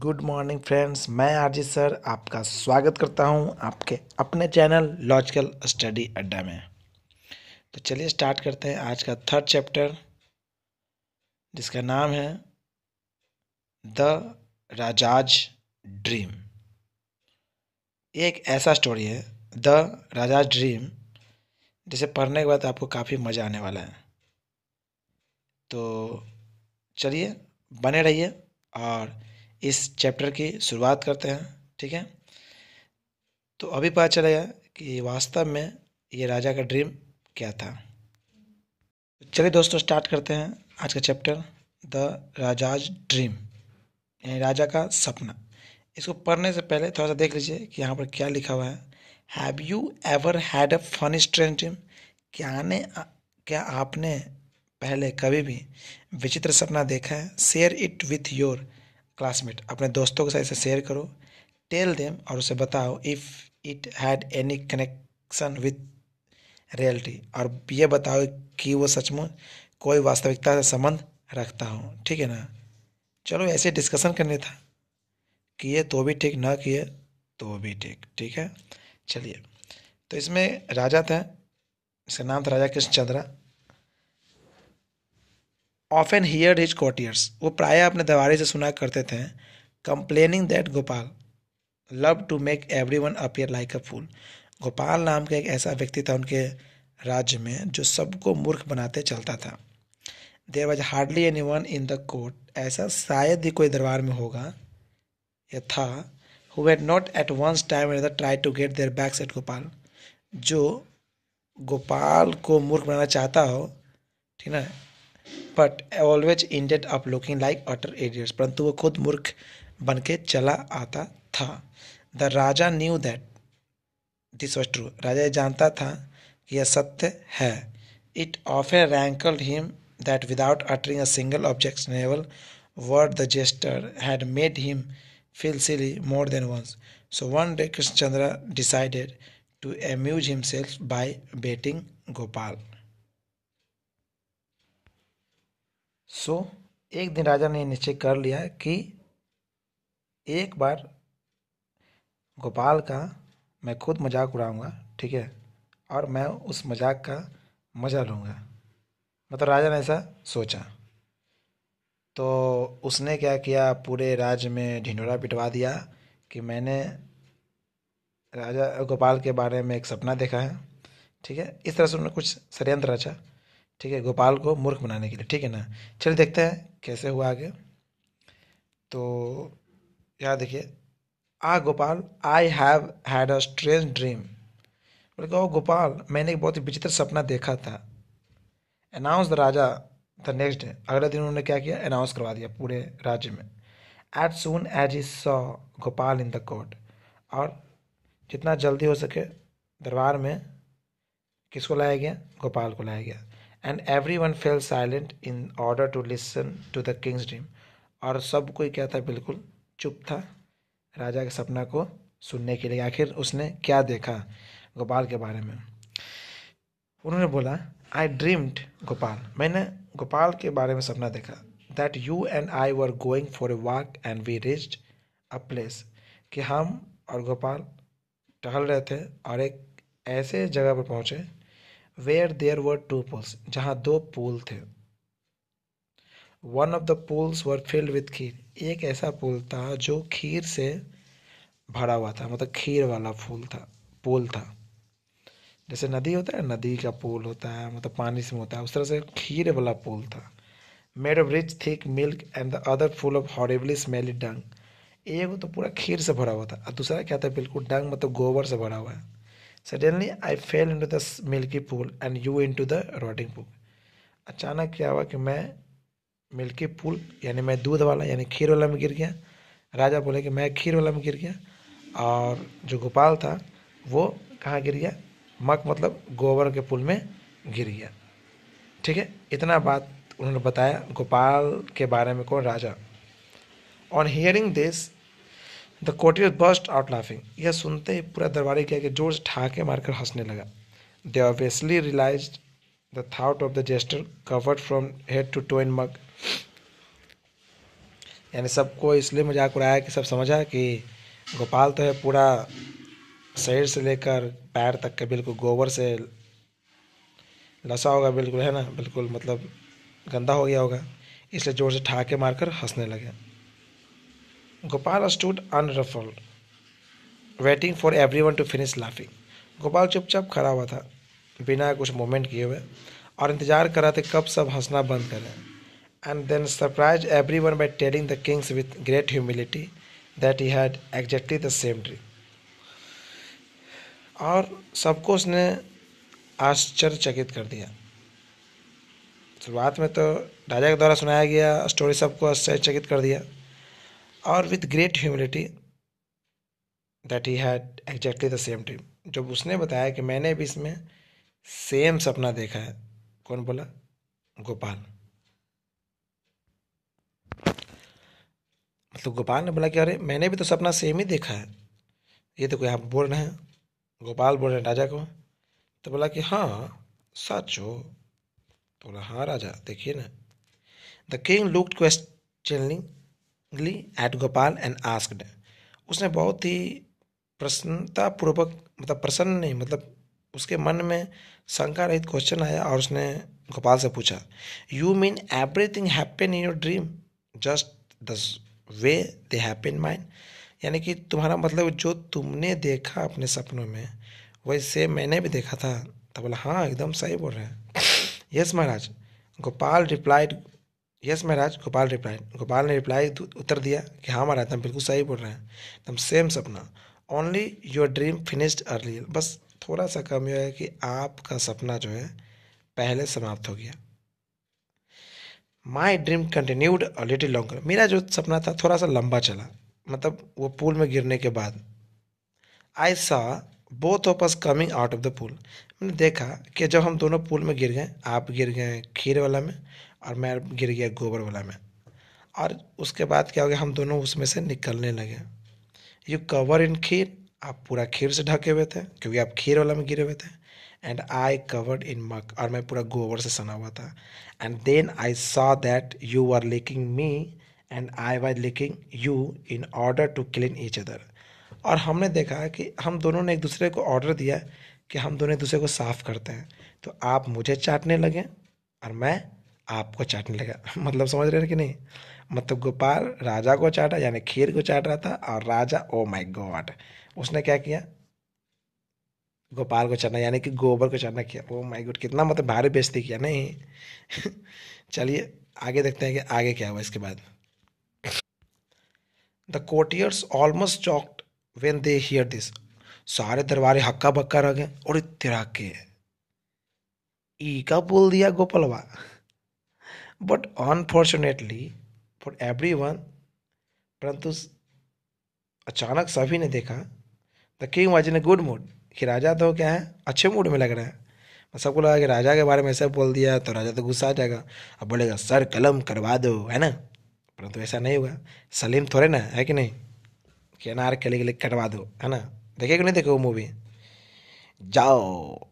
Good morning friends मैं RG sir आपका स्वागत करता हूं आपके अपने चैनल लॉजिकल स्टडी अड्डा में तो चलिए स्टार्ट करते हैं आज का थर्ड चैप्टर जिसका नाम है द राजाज ड्रीम एक ऐसा स्टोरी है द राजाज ड्रीम जिसे पढ़ने के बाद आपको काफ़ी मज़ा आने वाला है तो चलिए बने रहिए और इस चैप्टर की शुरुआत करते हैं ठीक है तो अभी पता चलेगा कि वास्तव में ये राजा का ड्रीम क्या था तो चलिए दोस्तों स्टार्ट करते हैं आज का चैप्टर द राजाज ड्रीम यानी राजा का सपना इसको पढ़ने से पहले थोड़ा सा देख लीजिए कि यहाँ पर क्या लिखा हुआ है have you ever had a funny strange dream क्या ने क्या आपने पहले कभी भी विचित्र सपना देखा है share it with your classmate अपने दोस्तों के साथ इसे शेयर करो टेल देम और उसे बताओ if it had any connection with reality और ये बताओ कि वो सचमुच कोई वास्तविकता से संबंध रखता हूँ ठीक है ना चलो ऐसे डिस्कशन करने था किए तो भी ठीक ना किए तो भी ठीक ठीक है चलिए तो इसमें राजा थे इसका नाम था Raja Krishnachandra and hear his courtiers वो प्राय अपने दरबारी से सुना करते थे complaining that Gopal love to make everyone appear like a fool Gopal नाम का एक ऐसा व्यक्ति था उनके राज्य में जो सबको मूर्ख बनाते चलता था there was hardly anyone in the court ऐसा शायद ही कोई दरबार में होगा या था who had not at once time another try to get their backs at Gopal जो गोपाल को मूर्ख बनाना चाहता हो ठीक ना but always ended up looking like utter idiots परंतु वो खुद मूर्ख बन के चला आता था the raja knew that this was true राजा ये जानता था कि यह सत्य है इट ऑफ ए rankled him that without uttering a single objectionable word the jester had made him feel silly more than once so one day Krishnachandra decided to amuse himself by baiting Gopal सो एक दिन राजा ने निश्चय कर लिया कि एक बार गोपाल का मैं खुद मजाक उड़ाऊंगा ठीक है और मैं उस मजाक का मज़ा लूँगा मतलब राजा ने ऐसा सोचा तो उसने क्या किया पूरे राज्य में ढिंडोरा पिटवा दिया कि मैंने राजा गोपाल के बारे में एक सपना देखा है ठीक है इस तरह से उन्होंने कुछ षडयंत्र रचा ठीक है गोपाल को मूर्ख बनाने के लिए ठीक है ना चलिए देखते हैं कैसे हुआ आगे तो यहाँ देखिए आ Gopal I have had a strange dream बोले कहो गोपाल मैंने एक बहुत ही विचित्र सपना देखा था announce the raja the next day अगले दिन उन्होंने क्या किया अनाउंस करवा दिया पूरे राज्य में at soon as is saw Gopal in the court और जितना जल्दी हो सके दरबार में किसको लाया गया गोपाल को लाया गया and everyone fell silent in order to listen to the king's dream और सब कोई क्या था बिल्कुल चुप था राजा के सपना को सुनने के लिए आखिर उसने क्या देखा गोपाल के बारे में उन्होंने बोला आई ड्रीम्ड गोपाल मैंने गोपाल के बारे में सपना देखा that you and I were going for a walk and we reached a place कि हम और गोपाल टहल रहे थे और एक ऐसे जगह पर पहुँचे where there were two pools जहाँ दो पुल थे one of the pools were filled with kheer एक ऐसा पुल था जो खीर से भरा हुआ था मतलब खीर वाला फूल था पुल था जैसे नदी होता है नदी का पुल होता है मतलब पानी से होता है उस तरह से खीर वाला पुल था made of rich thick milk and the other full of horribly smelly dung एक तो पूरा खीर से भरा हुआ था और दूसरा क्या था बिल्कुल डंग मतलब गोबर से भरा हुआ है suddenly I fell into the milky pool and you into the rotting pool अचानक क्या हुआ कि मैं मिल्की पूल यानी मैं दूध वाला यानी खीर वाला में गिर गया राजा बोले कि मैं खीर वाला में गिर गया और जो गोपाल था वो कहाँ गिर गया मक मतलब गोबर के पुल में गिर गया ठीक है इतना बात उन्होंने बताया गोपाल के बारे में कौन राजा on hearing this the courtier burst out laughing यह सुनते ही पूरा दरबारी क्या कि जोर से ठाके मारकर हंसने लगा they obviously realise the thought of the jester covered from head to toe in muck यानी सबको इसलिए मजाक उड़ाया कि सब समझा कि गोपाल तो है पूरा शरीर से लेकर पैर तक के बिल्कुल गोबर से लसा होगा बिल्कुल है ना बिल्कुल मतलब गंदा हो गया होगा इसलिए ज़ोर से ठाके मारकर हंसने लगे Gopal stood unruffled, waiting for everyone to finish laughing. Gopal चुपचाप खड़ा हुआ था बिना कुछ मोमेंट किए हुए और इंतजार कर रहा था कब सब हंसना बंद करें and then surprise everyone by telling the kings with great humility that he had exactly the same dream और सबको उसने आश्चर्यचकित कर दिया शुरुआत में तो राजा के द्वारा सुनाया गया स्टोरी सबको आश्चर्यचकित कर दिया और with great humility that he had exactly the same dream जब उसने बताया कि मैंने भी इसमें सेम सपना देखा है कौन बोला गोपाल मतलब गोपाल ने बोला कि अरे मैंने भी तो सपना सेम ही देखा है ये तो कोई आप बोल रहे हैं गोपाल बोल रहे हैं राजा को तो बोला कि हाँ सच हो तो बोला हाँ राजा देखिए ना the king look questioning at Gopal and asked उसने बहुत ही प्रसन्नतापूर्वक मतलब प्रसन्न नहीं मतलब उसके मन में शंका रहित क्वेश्चन आया और उसने गोपाल से पूछा you mean everything happen in your dream just the way they in mind यानी कि तुम्हारा मतलब जो तुमने देखा अपने सपनों में वैसे मैंने भी देखा था तो बोला हाँ एकदम सही बोल रहे हैं yes Maharaj Gopal replied yes Maharaj Gopal reply Gopal ने रिप्लाई उत्तर दिया कि हाँ महाराज तुम बिल्कुल सही बोल रहे हैं तुम सेम सपना only your dream finished early बस थोड़ा सा कम यह है कि आपका सपना जो है पहले समाप्त हो गया my dream continued a little longer मेरा जो सपना था थोड़ा सा लंबा चला मतलब वो पूल में गिरने के बाद I saw both of us coming out of the pool मैंने देखा कि जब हम दोनों पूल में गिर गए आप गिर गए खीर वाला में और मैं गिर गया गोबर वाला में और उसके बाद क्या हो गया हम दोनों उसमें से निकलने लगे यू कवर इन खीर आप पूरा खीर से ढके हुए थे क्योंकि आप खीर वाला में गिरे हुए थे एंड आई कवर्ड इन मक और मैं पूरा गोबर से सना हुआ था and then I saw that you are licking me and I was licking you in order to clean each other और हमने देखा कि हम दोनों ने एक दूसरे को ऑर्डर दिया कि हम दोनों एक दूसरे को साफ़ करते हैं तो आप मुझे चाटने लगे और मैं आपको चाटने लगा मतलब समझ रहे हैं कि नहीं मतलब गोपाल राजा को चाटा यानी खीर को चाट रहा था और राजा ओ माई गॉड उसने क्या किया गोपाल को चढ़ना यानी कि गोबर को चढ़ना किया ओ माय गॉड कितना मतलब भारी बेजती किया नहीं चलिए आगे देखते हैं कि आगे क्या हुआ इसके बाद the courtiers almost choked when they hear this सारे दरबारे हक्का बक्का रह गए और तिराके ई का बोल दिया गोपलवा but unfortunately for everyone परंतु अचानक सभी ने देखा the king was in a good mood कि राजा तो क्या है अच्छे मूड में लग रहा है सबको लगा कि राजा के बारे में सब बोल दिया तो राजा तो गुस्सा आ जाएगा अब बोलेगा सर कलम करवा दो है ना परंतु ऐसा नहीं हुआ सलीम थोड़े ना है कि नहीं कि अनार के लिए करवा दो है ना देखे कि नहीं देखे वो मूवी जाओ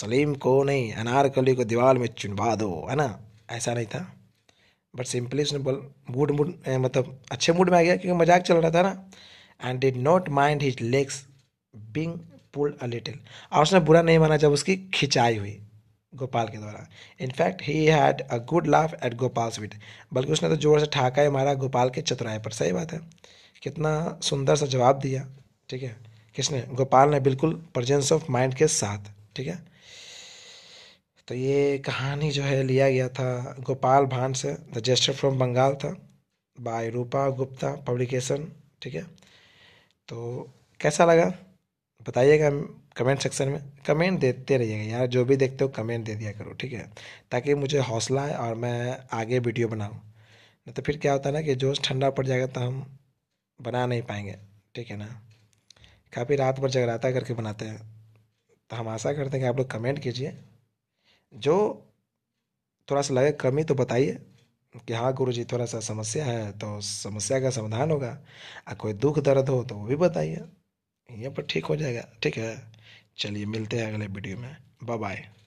सलीम को नहीं अनार कली को दीवार में चुनवा दो है ना ऐसा नहीं था बट सिंपली उसने बोल मूड मूड मतलब अच्छे मूड में आ गया क्योंकि मजाक चल रहा था ना and did not mind his legs being pulled a little और उसने बुरा नहीं माना जब उसकी खिंचाई हुई गोपाल के द्वारा in fact he had a good laugh at Gopal sweet बल्कि उसने तो जोर से ठाका ही मारा गोपाल के चतुराई पर सही बात है कितना सुंदर सा जवाब दिया ठीक है किसने गोपाल ने बिल्कुल प्रजेंस ऑफ माइंड के साथ ठीक है तो ये कहानी जो है लिया गया था गोपाल भान से द जेस्टर फ्रॉम बंगाल था बाय रूपा गुप्ता पब्लिकेशन ठीक है तो कैसा लगा बताइएगा कमेंट सेक्शन में कमेंट देते रहिएगा यार जो भी देखते हो कमेंट दे दिया करो ठीक है ताकि मुझे हौसला है और मैं आगे वीडियो बनाऊँ नहीं तो फिर क्या होता है ना कि जोश ठंडा पड़ जाएगा तो हम बना नहीं पाएंगे ठीक है ना काफ़ी रात भर जगराता करके बनाते हैं तो हम आशा करते हैं कि आप लोग कमेंट कीजिए जो थोड़ा सा लगे कमी तो बताइए कि हाँ गुरु जी थोड़ा सा समस्या है तो समस्या का समाधान होगा और कोई दुख दर्द हो तो वो भी बताइए यहाँ पर ठीक हो जाएगा ठीक है चलिए मिलते हैं अगले वीडियो में बाय बाय